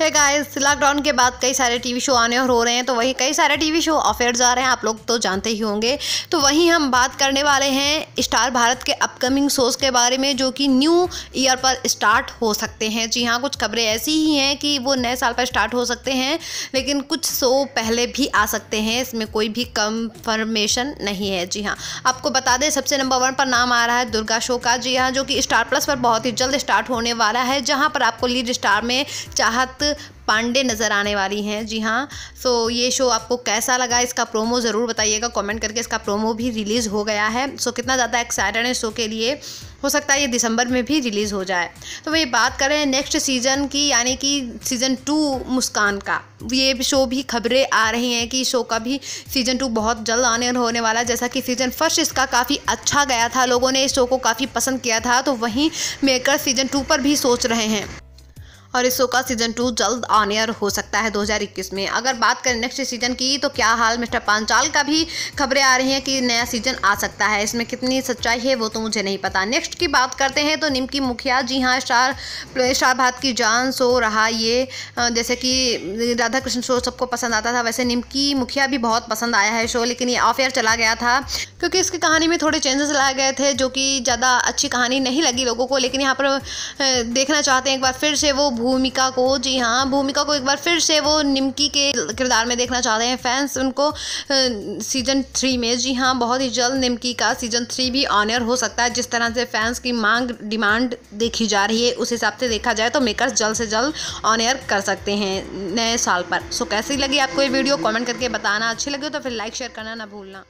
है guys lockdown के बाद कई सारे टीवी शो आने और हो रहे हैं तो वही कई सारे टीवी शो ऑफेयर जा रहे हैं आप लोग तो जानते ही होंगे तो वहीं हम बात करने वाले हैं स्टार भारत के अपकमिंग शोज़ के बारे में जो कि न्यू ईयर पर स्टार्ट हो सकते हैं जी हाँ कुछ खबरें ऐसी ही हैं कि वो नए साल पर स्टार्ट हो सकते हैं लेकिन कुछ शो पहले भी आ सकते हैं इसमें कोई भी कंफर्मेशन नहीं है जी हाँ आपको बता दें सबसे नंबर वन पर नाम आ रहा है दुर्गा शो का जी हाँ जो कि स्टार प्लस पर बहुत ही जल्द स्टार्ट होने वाला है जहाँ पर आपको लीड स्टार में चाहत साथ पांडे नज़र आने वाली हैं जी हाँ सो ये शो आपको कैसा लगा इसका प्रोमो ज़रूर बताइएगा कमेंट करके इसका प्रोमो भी रिलीज़ हो गया है सो कितना ज़्यादा एक्साइटेड है शो के लिए हो सकता है ये दिसंबर में भी रिलीज़ हो जाए तो वही बात करें नेक्स्ट सीज़न की यानी कि सीज़न टू मुस्कान का ये शो भी खबरें आ रही हैं कि शो का भी सीज़न टू बहुत जल्द आने होने वाला है जैसा कि सीज़न फर्स्ट इसका काफ़ी अच्छा गया था लोगों ने इस शो को काफ़ी पसंद किया था तो वहीं मेकर सीज़न टू पर भी सोच रहे हैं और इस शो का सीजन टू जल्द ऑन एयर हो सकता है 2021 में अगर बात करें नेक्स्ट सीजन की तो क्या हाल मिस्टर पांचाल का भी खबरें आ रही हैं कि नया सीजन आ सकता है इसमें कितनी सच्चाई है वो तो मुझे नहीं पता नेक्स्ट की बात करते हैं तो निमकी मुखिया जी हाँ स्टार स्टार भारत की जान सो रहा ये जैसे कि राधा कृष्ण शो सबको पसंद आता था वैसे निमकी मुखिया भी बहुत पसंद आया है शो लेकिन ये ऑफ एयर चला गया था क्योंकि इसकी कहानी में थोड़े चेंजेस लाए गए थे जो कि ज़्यादा अच्छी कहानी नहीं लगी लोगों को लेकिन यहाँ पर देखना चाहते हैं एक बार फिर से वो भूमिका को जी हाँ भूमिका को एक बार फिर से वो निमकी के किरदार में देखना चाहते हैं फैंस उनको सीजन थ्री में जी हाँ बहुत ही जल्द निमकी का सीजन थ्री भी ऑनर हो सकता है जिस तरह से फैंस की मांग डिमांड देखी जा रही है उस हिसाब से देखा जाए तो मेकर्स जल्द से जल्द ऑन एयर कर सकते हैं नए साल पर सो कैसी लगी आपको ये वीडियो कमेंट करके बताना अच्छी लगी तो फिर लाइक शेयर करना ना भूलना